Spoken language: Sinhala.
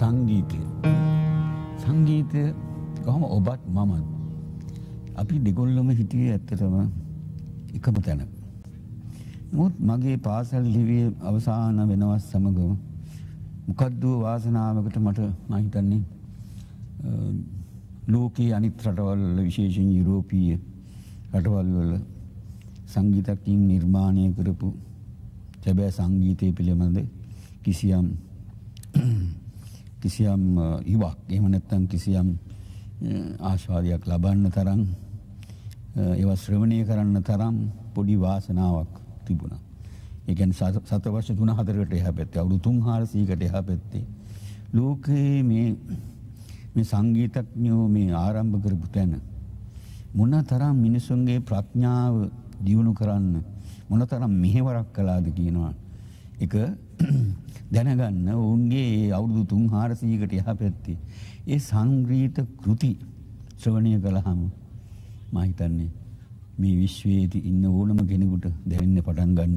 සංගීතය. සංගීතය කොහොම ඔබත් මමත්. අපි දෙගොල්ලොම හිටියේ ඇත්තටම එකම තැන. නමුත් මගේ පාසල් ලිවිය අවසාන වෙනවත් සමගම මොකද්ද වාසනාවකට මට මම හිතන්නේ ලෝකයේ අනිත් රටවල් වල විශේෂයෙන් යුරෝපීය රටවල් වල සංගීතකින් නිර්මාණය කරපු සැබෑ සංගීතය පිළිබඳ කිසියම් කිසියම් ඉවක් එහෙම නැත්නම් කිසියම් ආශාදයක් ලබන්න තරම් ඒවා ශ්‍රවණය කරන්න තරම් පොඩි වාසනාවක් තිබුණා. ඒ කියන්නේ සත වර්ෂ 3-4කට එහා පැත්තේ අවුරුදු 3-400කට එහා පැත්තේ ලෝකයේ මේ මේ සංගීතඥයෝ මේ ආරම්භ කරපු තැන මොනතරම් මිනිසුන්ගේ ප්‍රඥාව දියුණු කරන්න මොනතරම් මෙහෙවරක් කළාද කියනවා එක දැනගන්න ඔවුන්ගේ අවුරුදු තුන් හාරසීකට යහපැත්තේ. ඒ සංග්‍රීත කෘති ශ්‍රවණය කළහම මහිතන්නේ මේ විශ්වයේති ඉන්න ඕනම කෙනෙකුට දැනන්න පටන් ගන්න.